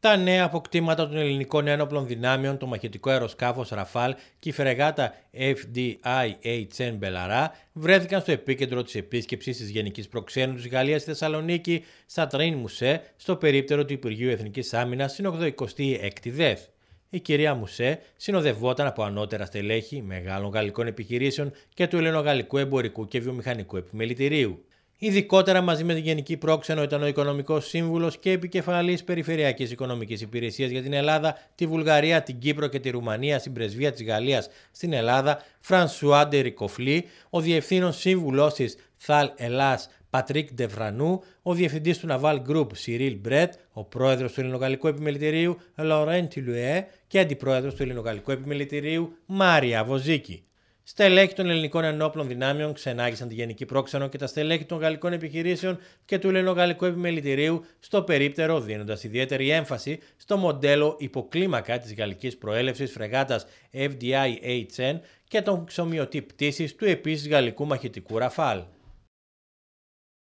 Τα νέα αποκτήματα των ελληνικών ένοπλων δυνάμεων, το μαχητικό αεροσκάφος Ραφάλ και η φρεγάτα FDIHN Μπελαρά βρέθηκαν στο επίκεντρο της επίσκεψης της Γενικής Προξένου της Γαλλίας στη Θεσσαλονίκη στα Τριν Μουσέ στο περίπτερο του Υπουργείου Εθνικής Άμυνας στην 86η ΔΕΘ. Η κυρία Μουσέ συνοδευόταν από ανώτερα στελέχη μεγάλων γαλλικών επιχειρήσεων και του ελληνογαλλικού εμπορικού και βιομηχανικού επιμελητηρίου. Ειδικότερα μαζί με την Γενική Πρόξενο ήταν ο Οικονομικός Σύμβουλος και Επικεφαλής Περιφερειακής Οικονομικής Υπηρεσίας για την Ελλάδα, τη Βουλγαρία, την Κύπρο και τη Ρουμανία στην Πρεσβεία της Γαλλίας στην Ελλάδα, Φρανσουά Ντερικοφλή, ο Διευθύνων Σύμβουλός της Θαλ Ελλάς Πατρίκ Ντεβρανού, ο Διευθυντής του Ναβάλ Group Σιρίλ Μπρετ, ο Πρόεδρος του Ελληνογαλλικού Επιμελητηρίου Λορέν Τιλουέ και Αντιπρόεδρος του Ελληνογαλλικού Επιμελητηρίου Μάρια Βοζίκη. Στελέχη των ελληνικών ενόπλων δυνάμεων ξενάγησαν τη Γενική Πρόξενο και τα στελέχη των γαλλικών επιχειρήσεων και του ελληνογαλλικού επιμελητηρίου στο περίπτερο, δίνοντας ιδιαίτερη έμφαση στο μοντέλο υποκλίμακα της γαλλικής προέλευσης φρεγάτας FDI-HN και τον ξομοιωτή πτήση του επίσης γαλλικού μαχητικού Ραφάλ.